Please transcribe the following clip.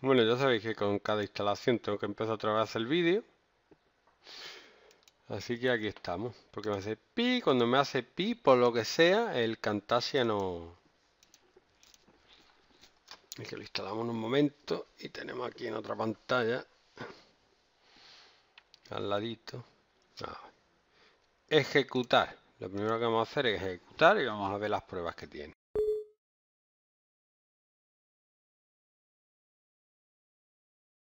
Bueno, ya sabéis que con cada instalación tengo que empezar otra vez el vídeo. Así que aquí estamos. Porque me hace pi, cuando me hace pi, por lo que sea, el Cantasia no... Es que lo instalamos en un momento y tenemos aquí en otra pantalla. Al ladito. Ejecutar. Lo primero que vamos a hacer es ejecutar y vamos a ver las pruebas que tiene.